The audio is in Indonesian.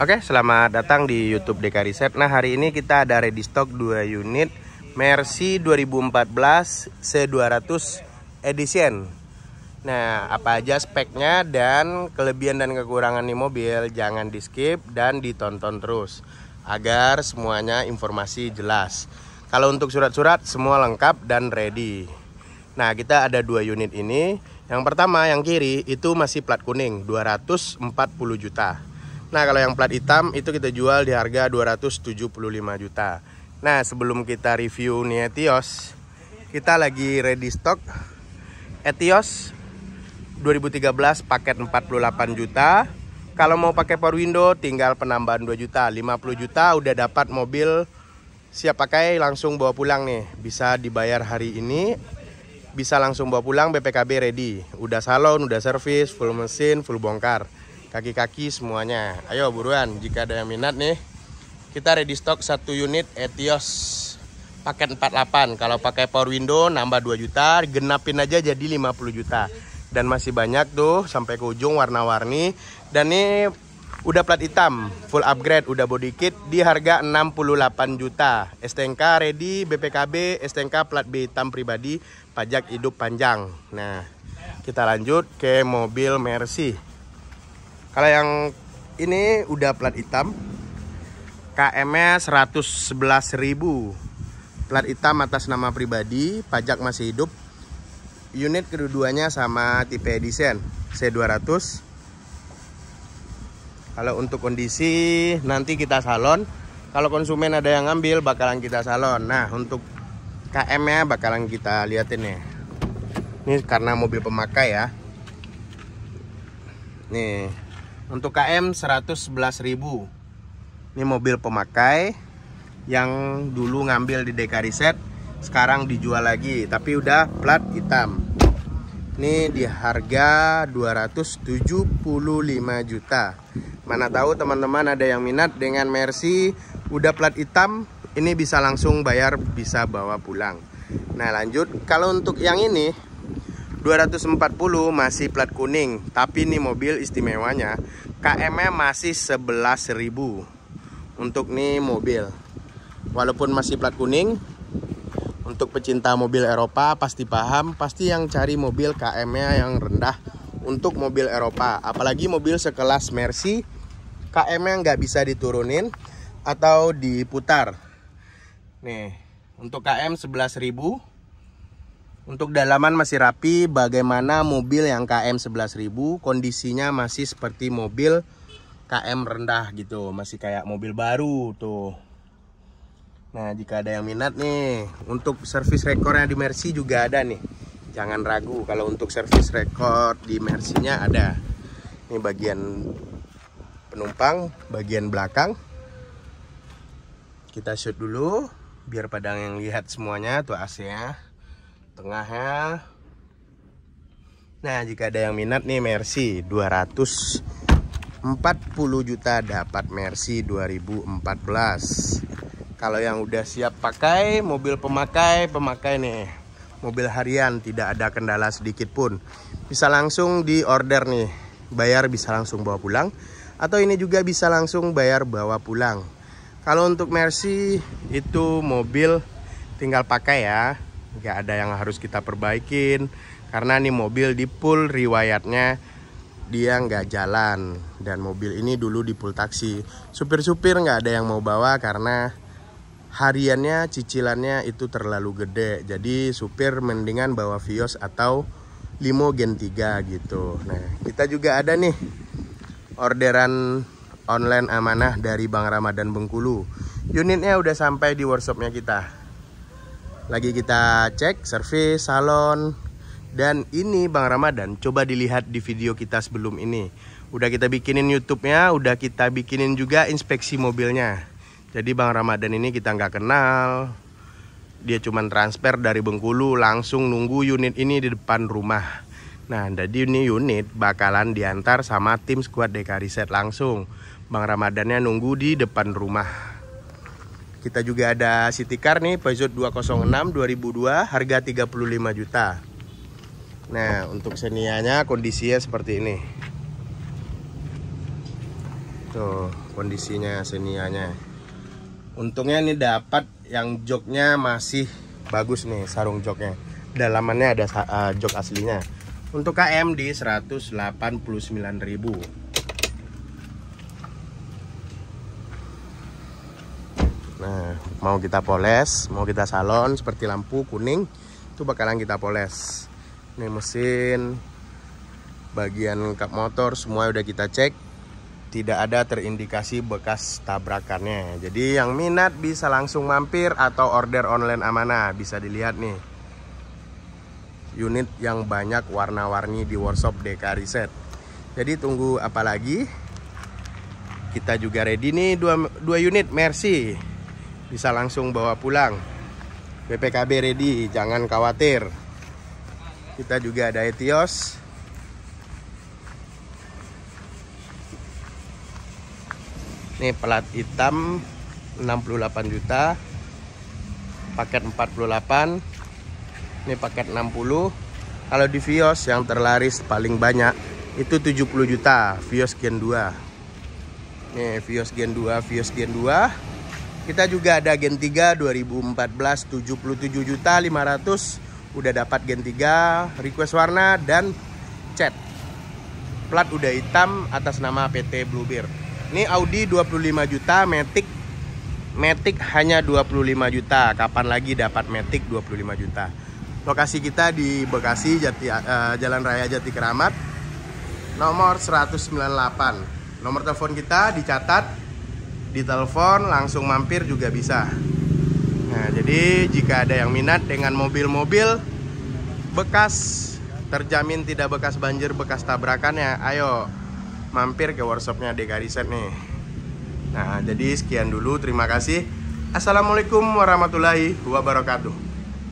Oke, selamat datang di YouTube DK Riset. Nah, hari ini kita ada ready stock 2 unit Mercy 2014 C200 Edition. Nah, apa aja speknya dan kelebihan dan kekurangan di mobil jangan di-skip dan ditonton terus agar semuanya informasi jelas. Kalau untuk surat-surat semua lengkap dan ready. Nah, kita ada dua unit ini. Yang pertama yang kiri itu masih plat kuning 240 juta. Nah, kalau yang plat hitam itu kita jual di harga 275 juta. Nah, sebelum kita review nih Etios, kita lagi ready stock Etios 2013 paket 48 juta. Kalau mau pakai power window tinggal penambahan 2 juta, 50 juta udah dapat mobil siap pakai langsung bawa pulang nih. Bisa dibayar hari ini, bisa langsung bawa pulang BPKB ready. Udah salon, udah servis, full mesin, full bongkar kaki-kaki semuanya ayo buruan jika ada yang minat nih kita ready stock satu unit Etios paket 48 kalau pakai power window nambah 2 juta genapin aja jadi 50 juta dan masih banyak tuh sampai ke ujung warna-warni dan ini udah plat hitam full upgrade udah body kit di harga 68 juta STNK ready BPKB STNK plat B hitam pribadi pajak hidup panjang nah kita lanjut ke mobil Mercy kalau yang ini udah plat hitam. KM-nya 111.000. Plat hitam atas nama pribadi, pajak masih hidup. Unit kedua sama tipe desain C200. Kalau untuk kondisi nanti kita salon. Kalau konsumen ada yang ngambil bakalan kita salon. Nah, untuk KM-nya bakalan kita liatin ya. Ini karena mobil pemakai ya. Nih. Untuk KM 111.000. Ini mobil pemakai yang dulu ngambil di DK Riset, sekarang dijual lagi tapi udah plat hitam. Ini di harga 275 juta. Mana tahu teman-teman ada yang minat dengan Mercy udah plat hitam, ini bisa langsung bayar bisa bawa pulang. Nah, lanjut kalau untuk yang ini 240 masih plat kuning, tapi ini mobil istimewanya KM-nya masih 11.000 untuk nih mobil. Walaupun masih plat kuning, untuk pecinta mobil Eropa pasti paham, pasti yang cari mobil KM-nya yang rendah untuk mobil Eropa. Apalagi mobil sekelas Mercy, KM-nya nggak bisa diturunin atau diputar. Nih, untuk KM 11.000 untuk dalaman masih rapi, bagaimana mobil yang KM 11.000 kondisinya masih seperti mobil KM rendah gitu, masih kayak mobil baru tuh. Nah, jika ada yang minat nih, untuk servis rekornya di Mercy juga ada nih. Jangan ragu kalau untuk servis rekor di Mercy-nya ada. Ini bagian penumpang, bagian belakang. Kita shoot dulu biar padang yang lihat semuanya tuh AC-nya. Tengah ya. nah jika ada yang minat nih Mercy 240 juta dapat Mercy 2014 kalau yang udah siap pakai mobil pemakai pemakai nih mobil harian tidak ada kendala sedikit pun bisa langsung di order nih bayar bisa langsung bawa pulang atau ini juga bisa langsung bayar bawa pulang kalau untuk Mercy itu mobil tinggal pakai ya nggak ada yang harus kita perbaikin karena nih mobil di pool riwayatnya dia nggak jalan dan mobil ini dulu di pool taksi supir-supir nggak ada yang mau bawa karena hariannya cicilannya itu terlalu gede jadi supir mendingan bawa Vios atau Limo Gen 3 gitu nah kita juga ada nih orderan online amanah dari Bang Ramadan Bengkulu unitnya udah sampai di workshopnya kita lagi kita cek servis salon dan ini Bang Ramadan coba dilihat di video kita sebelum ini udah kita bikinin YouTube-nya udah kita bikinin juga inspeksi mobilnya jadi Bang Ramadan ini kita nggak kenal dia cuman transfer dari Bengkulu langsung nunggu unit ini di depan rumah nah jadi ini unit bakalan diantar sama tim squad DK Riset langsung Bang Ramadannya nunggu di depan rumah kita juga ada City Car nih, Peugeot 206 2002, harga 35 juta. Nah, untuk senianya kondisinya seperti ini. Tuh, kondisinya senianya. Untungnya ini dapat yang joknya masih bagus nih, sarung joknya. Dalamannya ada eh, jok aslinya. Untuk KM di ribu. mau kita poles mau kita salon seperti lampu kuning itu bakalan kita poles ini mesin bagian kap motor semua udah kita cek tidak ada terindikasi bekas tabrakannya jadi yang minat bisa langsung mampir atau order online amanah bisa dilihat nih unit yang banyak warna-warni di workshop DK Reset jadi tunggu apa lagi kita juga ready nih dua, dua unit Mercy bisa langsung bawa pulang BPKB ready jangan khawatir kita juga ada Etios ini pelat hitam 68 juta paket 48 ini paket 60 kalau di Vios yang terlaris paling banyak itu 70 juta Vios Gen 2 nih Vios Gen 2 Vios Gen 2 kita juga ada Gen 3 2014 77 juta 500 udah dapat Gen 3 request warna dan cat. Plat udah hitam atas nama PT Bluebird Ini Audi 25 juta Matic Matic hanya 25 juta. Kapan lagi dapat Matic 25 juta? Lokasi kita di Bekasi Jati uh, Jalan Raya Jati Keramat nomor 198. Nomor telepon kita dicatat ditelepon langsung mampir juga bisa nah jadi jika ada yang minat dengan mobil-mobil bekas terjamin tidak bekas banjir bekas tabrakannya ayo mampir ke workshopnya Deka Riset nih nah jadi sekian dulu terima kasih Assalamualaikum warahmatullahi wabarakatuh